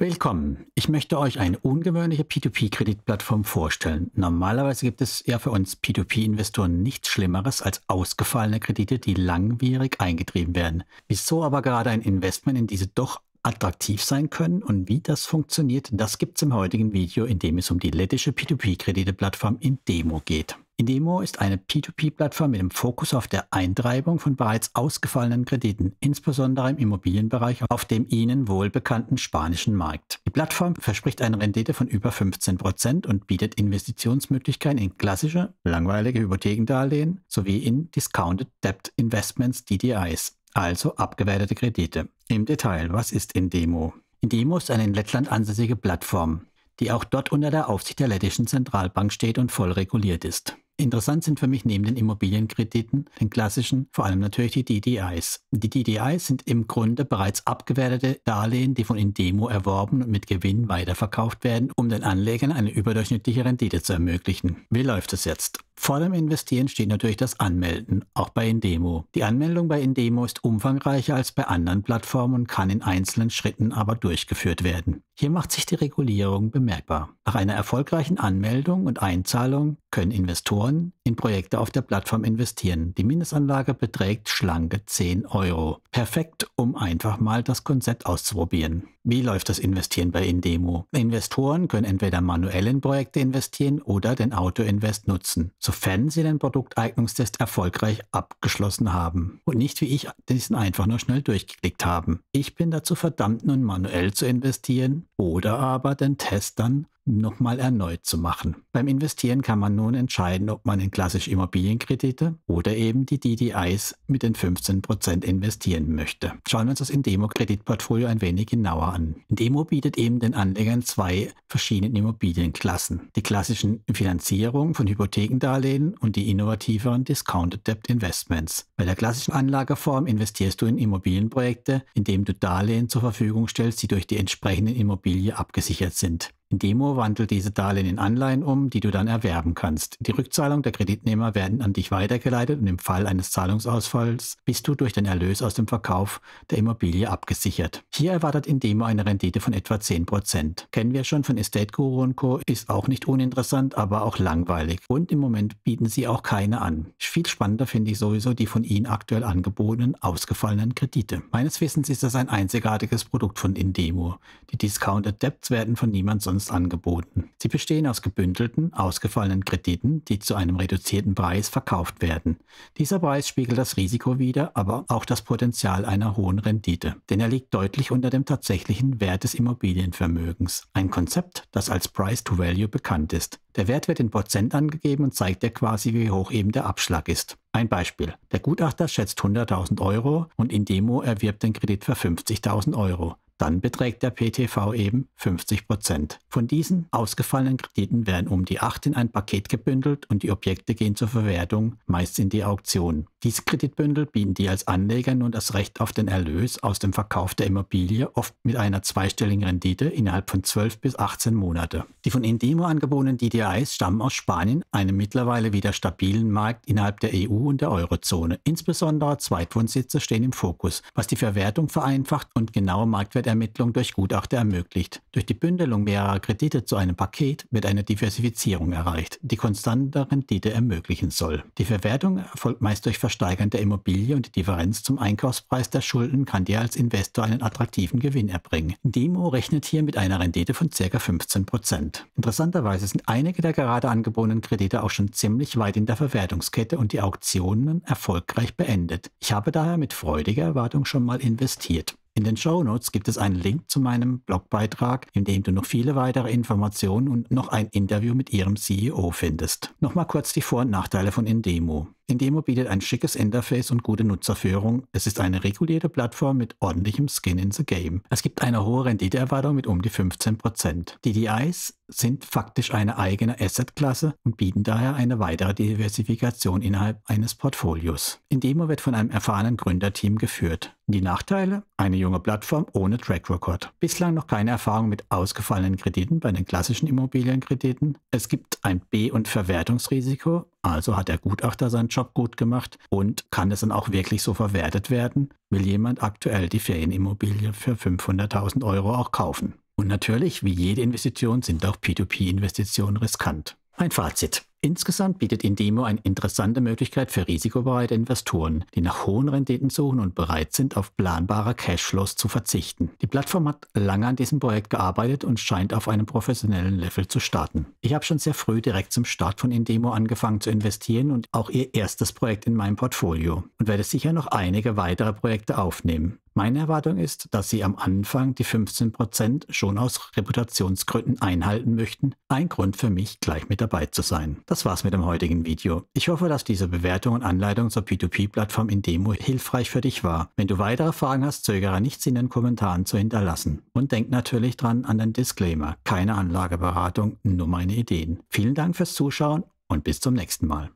Willkommen. Ich möchte euch eine ungewöhnliche P2P-Kreditplattform vorstellen. Normalerweise gibt es ja für uns P2P-Investoren nichts Schlimmeres als ausgefallene Kredite, die langwierig eingetrieben werden. Wieso aber gerade ein Investment in diese doch attraktiv sein können und wie das funktioniert, das gibt es im heutigen Video, in dem es um die lettische P2P-Krediteplattform in Demo geht. Indemo ist eine P2P-Plattform mit dem Fokus auf der Eintreibung von bereits ausgefallenen Krediten, insbesondere im Immobilienbereich auf dem Ihnen wohlbekannten spanischen Markt. Die Plattform verspricht eine Rendite von über 15 und bietet Investitionsmöglichkeiten in klassische, langweilige Hypothekendarlehen sowie in Discounted Debt Investments DDIs, also abgewertete Kredite. Im Detail, was ist Indemo? Indemo ist eine in Lettland ansässige Plattform die auch dort unter der Aufsicht der lettischen Zentralbank steht und voll reguliert ist. Interessant sind für mich neben den Immobilienkrediten, den klassischen, vor allem natürlich die DDIs. Die DDIs sind im Grunde bereits abgewertete Darlehen, die von Indemo erworben und mit Gewinn weiterverkauft werden, um den Anlegern eine überdurchschnittliche Rendite zu ermöglichen. Wie läuft es jetzt? Vor dem Investieren steht natürlich das Anmelden, auch bei Indemo. Die Anmeldung bei Indemo ist umfangreicher als bei anderen Plattformen und kann in einzelnen Schritten aber durchgeführt werden. Hier macht sich die Regulierung bemerkbar. Nach einer erfolgreichen Anmeldung und Einzahlung können Investoren in Projekte auf der Plattform investieren. Die Mindestanlage beträgt schlanke 10 Euro. Perfekt, um einfach mal das Konzept auszuprobieren. Wie läuft das Investieren bei Indemo? Investoren können entweder manuell in Projekte investieren oder den Autoinvest nutzen, sofern sie den Produkteignungstest erfolgreich abgeschlossen haben und nicht wie ich diesen einfach nur schnell durchgeklickt haben. Ich bin dazu verdammt, nun manuell zu investieren oder aber den Test dann nochmal erneut zu machen. Beim Investieren kann man nun entscheiden, ob man in klassische Immobilienkredite oder eben die DDIs mit den 15% investieren möchte. Schauen wir uns das Indemo-Kreditportfolio ein wenig genauer an. Indemo bietet eben den Anlegern zwei verschiedene Immobilienklassen. Die klassischen Finanzierung von Hypothekendarlehen und die innovativeren Discounted Debt Investments. Bei der klassischen Anlageform investierst du in Immobilienprojekte, indem du Darlehen zur Verfügung stellst, die durch die entsprechende Immobilie abgesichert sind. In Demo wandelt diese Darlehen in Anleihen um, die du dann erwerben kannst. Die Rückzahlung der Kreditnehmer werden an dich weitergeleitet und im Fall eines Zahlungsausfalls bist du durch den Erlös aus dem Verkauf der Immobilie abgesichert. Hier erwartet Indemo eine Rendite von etwa 10%. Kennen wir schon von Estate Guru Co. ist auch nicht uninteressant, aber auch langweilig. Und im Moment bieten sie auch keine an. Viel spannender finde ich sowieso die von ihnen aktuell angebotenen ausgefallenen Kredite. Meines Wissens ist das ein einzigartiges Produkt von Indemo. Die Discounted Debts werden von niemand sonst umsonst angeboten. Sie bestehen aus gebündelten, ausgefallenen Krediten, die zu einem reduzierten Preis verkauft werden. Dieser Preis spiegelt das Risiko wider, aber auch das Potenzial einer hohen Rendite, denn er liegt deutlich unter dem tatsächlichen Wert des Immobilienvermögens. Ein Konzept, das als Price-to-Value bekannt ist. Der Wert wird in Prozent angegeben und zeigt dir quasi, wie hoch eben der Abschlag ist. Ein Beispiel. Der Gutachter schätzt 100.000 Euro und in Demo erwirbt den Kredit für 50.000 Euro dann beträgt der PTV eben 50 Prozent. Von diesen ausgefallenen Krediten werden um die 8 in ein Paket gebündelt und die Objekte gehen zur Verwertung, meist in die Auktion. Diese Kreditbündel bieten dir als Anleger nun das Recht auf den Erlös aus dem Verkauf der Immobilie, oft mit einer zweistelligen Rendite innerhalb von 12 bis 18 Monate. Die von Indemo angebotenen DDIs stammen aus Spanien, einem mittlerweile wieder stabilen Markt innerhalb der EU und der Eurozone. Insbesondere Zweitwohnsitze stehen im Fokus, was die Verwertung vereinfacht und genaue Marktwerte Ermittlung durch Gutachter ermöglicht. Durch die Bündelung mehrerer Kredite zu einem Paket wird eine Diversifizierung erreicht, die konstante Rendite ermöglichen soll. Die Verwertung erfolgt meist durch Versteigern der Immobilie und die Differenz zum Einkaufspreis der Schulden kann dir als Investor einen attraktiven Gewinn erbringen. Demo rechnet hier mit einer Rendite von ca. 15%. Interessanterweise sind einige der gerade angebotenen Kredite auch schon ziemlich weit in der Verwertungskette und die Auktionen erfolgreich beendet. Ich habe daher mit freudiger Erwartung schon mal investiert. In den Show Notes gibt es einen Link zu meinem Blogbeitrag, in dem du noch viele weitere Informationen und noch ein Interview mit ihrem CEO findest. Nochmal kurz die Vor- und Nachteile von Indemo. In Demo bietet ein schickes Interface und gute Nutzerführung. Es ist eine regulierte Plattform mit ordentlichem Skin in the Game. Es gibt eine hohe Renditeerwartung mit um die 15%. DDIs sind faktisch eine eigene Asset-Klasse und bieten daher eine weitere Diversifikation innerhalb eines Portfolios. In Demo wird von einem erfahrenen Gründerteam geführt. Die Nachteile? Eine junge Plattform ohne Track Record. Bislang noch keine Erfahrung mit ausgefallenen Krediten bei den klassischen Immobilienkrediten. Es gibt ein B- und Verwertungsrisiko. Also hat der Gutachter seinen Job gut gemacht und kann es dann auch wirklich so verwertet werden? Will jemand aktuell die Ferienimmobilie für 500.000 Euro auch kaufen? Und natürlich, wie jede Investition, sind auch P2P-Investitionen riskant. Ein Fazit. Insgesamt bietet Indemo eine interessante Möglichkeit für risikobereite Investoren, die nach hohen Renditen suchen und bereit sind, auf planbare Cashflows zu verzichten. Die Plattform hat lange an diesem Projekt gearbeitet und scheint auf einem professionellen Level zu starten. Ich habe schon sehr früh direkt zum Start von Indemo angefangen zu investieren und auch ihr erstes Projekt in meinem Portfolio und werde sicher noch einige weitere Projekte aufnehmen. Meine Erwartung ist, dass Sie am Anfang die 15 schon aus Reputationsgründen einhalten möchten. Ein Grund für mich, gleich mit dabei zu sein. Das war's mit dem heutigen Video. Ich hoffe, dass diese Bewertung und Anleitung zur P2P-Plattform in Demo hilfreich für dich war. Wenn du weitere Fragen hast, zögere nichts in den Kommentaren zu hinterlassen. Und denk natürlich dran an den Disclaimer. Keine Anlageberatung, nur meine Ideen. Vielen Dank fürs Zuschauen und bis zum nächsten Mal.